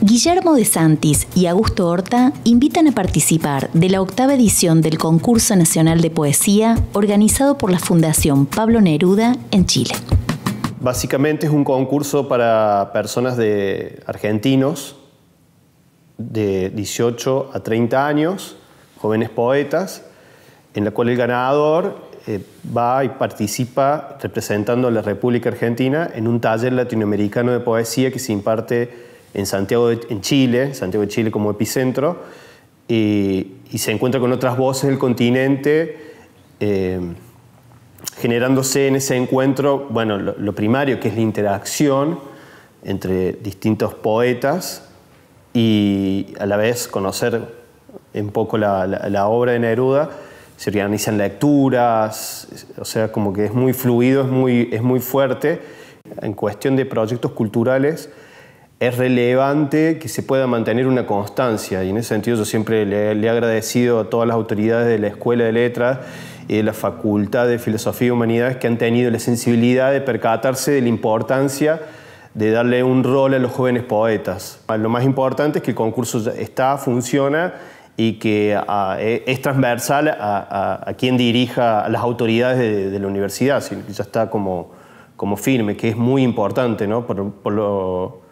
Guillermo de Santis y Augusto Horta invitan a participar de la octava edición del Concurso Nacional de Poesía organizado por la Fundación Pablo Neruda en Chile. Básicamente es un concurso para personas de argentinos de 18 a 30 años, jóvenes poetas, en la cual el ganador eh, va y participa representando a la República Argentina en un taller latinoamericano de poesía que se imparte en Santiago, de, en Chile, Santiago de Chile como epicentro, y, se encuentra con otras voces del continente, eh, generándose en ese encuentro, bueno, lo, primario que es la interacción entre distintos poetas y a la vez conocer un poco la, la obra de Neruda, se organizan lecturas, o sea, como que es muy fluido, es muy, es muy fuerte. En cuestión de proyectos culturales, es relevante que se pueda mantener una constancia y en ese sentido yo siempre le, he agradecido a todas las autoridades de la Escuela de Letras y de la Facultad de Filosofía y Humanidades que han tenido la sensibilidad de percatarse de la importancia de darle un rol a los jóvenes poetas. Lo más importante es que el concurso está, funciona y que ah, e, es transversal a, quien dirija a las autoridades de, la universidad, que ya está como, como firme, que es muy importante, ¿no? Por, por lo,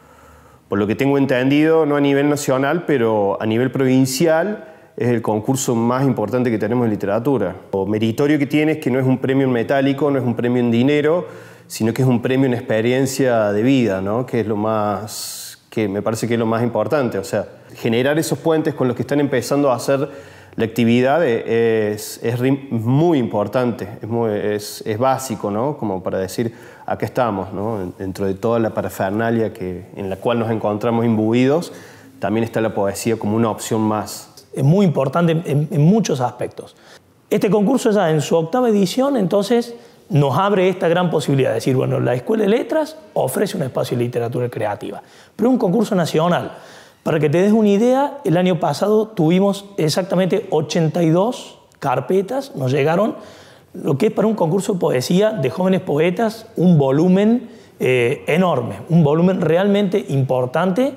por lo que tengo entendido, no a nivel nacional, pero a nivel provincial, es el concurso más importante que tenemos en literatura. Lo meritorio que tiene es que no es un premio en metálico, no es un premio en dinero, sino que es un premio en experiencia de vida, que es lo más que me parece que es lo más importante. O sea, generar esos puentes con los que están empezando a hacer la actividad es, muy importante, es, es básico, ¿no? Como para decir, aquí estamos, dentro de toda la parafernalia que, en la cual nos encontramos imbuidos, también está la poesía como una opción más. Es muy importante en, muchos aspectos. Este concurso ya en su octava edición, entonces, nos abre esta gran posibilidad de decir, bueno, la Escuela de Letras ofrece un espacio de literatura creativa, pero un concurso nacional. Para que te des una idea, el año pasado tuvimos exactamente 82 carpetas, nos llegaron lo que es para un concurso de poesía de jóvenes poetas un volumen eh, enorme, un volumen realmente importante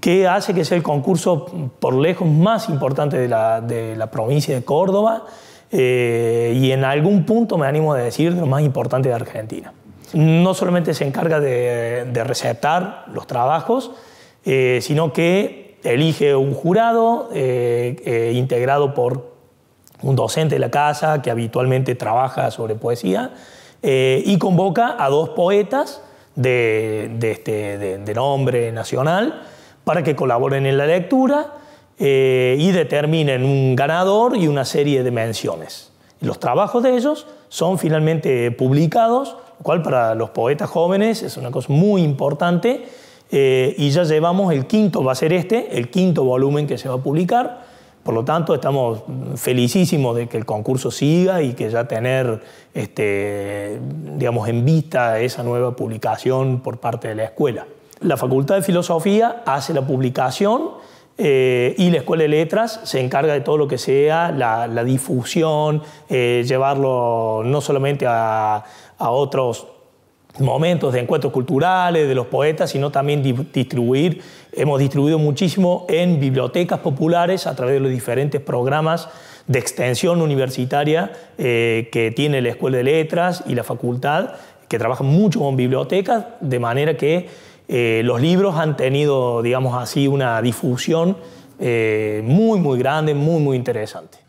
que hace que sea el concurso por lejos más importante de la, provincia de Córdoba eh, y en algún punto me animo a decir de lo más importante de Argentina. No solamente se encarga de, recetar los trabajos, eh, sino que elige un jurado integrado por un docente de la casa que habitualmente trabaja sobre poesía, eh, y convoca a dos poetas este, de, nombre nacional para que colaboren en la lectura eh, y determinen un ganador y una serie de menciones. Los trabajos de ellos son finalmente publicados, lo cual para los poetas jóvenes es una cosa muy importante, eh, y ya llevamos el quinto, va a ser este, el quinto volumen que se va a publicar, por lo tanto, estamos felicísimos de que el concurso siga y que ya tener, este, digamos, en vista esa nueva publicación por parte de la escuela. La Facultad de Filosofía hace la publicación eh, y la Escuela de Letras se encarga de todo lo que sea la, difusión, eh, llevarlo no solamente a otros momentos de encuentros culturales de los poetas, sino también distribuir, hemos distribuido muchísimo en bibliotecas populares a través de los diferentes programas de extensión universitaria eh, que tiene la Escuela de Letras y la facultad, que trabajan mucho con bibliotecas, de manera que eh, los libros han tenido, digamos así, una difusión eh, muy, muy grande, muy, muy interesante.